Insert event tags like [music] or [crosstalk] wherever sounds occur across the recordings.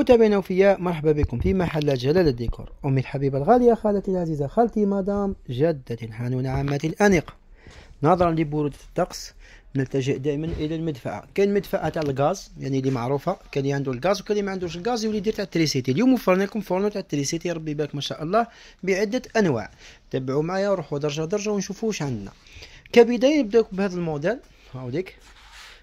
متابعينا وفيا مرحبا بكم في محل جلال الديكور امي الحبيبه الغاليه خالتي العزيزه خالتي مدام جدتي الحنونه عمتي الأنيقة نظرا لبروده الطقس نلتجئ دائما الى المدفعة كاين مدفعة تاع الغاز يعني اللي معروفه كاين اللي عنده الغاز وكاين اللي ما عندوش الغاز يولي يدير تاع التريسيتي اليوم وفرنا لكم فرن تاع التريسيتي ربي يبارك ما شاء الله بعده انواع تبعوا معايا وروحوا درجه درجه ونشوفوا واش عندنا كبدايه نبداو بهذا الموديل هاوديك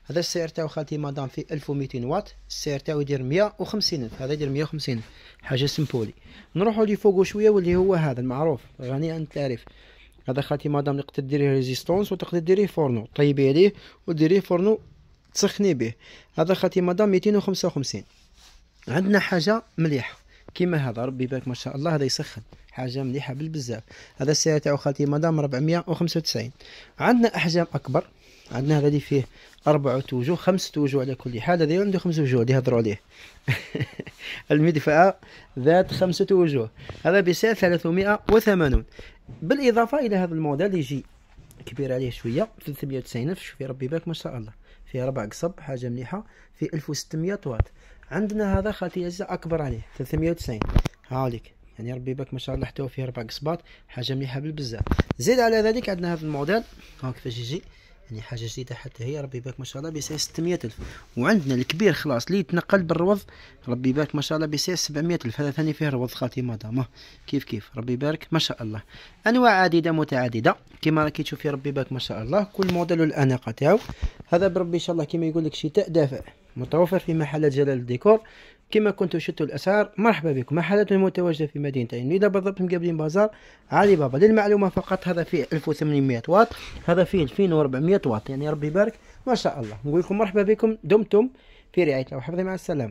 هذا السعر تاعو خالتي مدام في 1200 واط السعر تاعو يدير 150 الف هذا يدير 150 حاجه سمبولي نروحوا لي فوق شويه واللي هو هذا المعروف غني عن التعريف هذا خالتي مدام تقدر ديريه ريزيستونس وتقدر ديريه فورنو طيبي عليه وديريه فورنو تسخني به هذا خالتي مدام 255 عندنا حاجه مليحه كيما هذا ربي يبارك ما شاء الله هذا يسخن حاجه مليحه بالبزاف هذا السعر تاعو خالتي مدام 495 عندنا احجام اكبر عندنا غادي فيه أربعة وجوه خمسة وجوه على كل حال هذا عنده خمسة وجوه اللي هضروا عليه [laughs] المدفأة ذات خمسة وجوه هذا بسعر 380 بالإضافة إلى هذا الموديل اللي يجي كبير عليه شوية 390 ألف شوفي ربي يبارك ما شاء الله فيه ربع قصب حاجة مليحة فيه 1600 واط عندنا هذا خالتي عزة أكبر عليه 390 هاليك يعني ربي يبارك ما شاء الله حتى فيه ربع قصبات حاجة مليحة بالبزاف زيد على ذلك عندنا هذا الموديل ها كيفاش يجي يعني حاجه جديده حتى هي ربي يبارك ما شاء الله بسعر 600 الف وعندنا الكبير خلاص اللي يتنقل بالروض ربي يبارك ما شاء الله بسعر 700 الف هذا ثاني فيه روض خاتمه دامه كيف كيف ربي يبارك ما شاء الله انواع عديده متعدده كما راكي تشوفي ربي يبارك ما شاء الله كل موديل والاناقه تاعو هذا بربي ان شاء الله كما يقول لك شتاء دافئ متوفر في محلات جلال الديكور كما كنت شتوا الاسعار مرحبا بكم محلات المتواجده في مدينه عين ميدا بالضبط مقابلين بازار علي بابا للمعلومه فقط هذا فيه 1800 واط هذا فيه 2400 واط يعني ربي يبارك ما شاء الله نقول لكم مرحبا بكم دمتم في رعايه الله وحفظه مع السلامه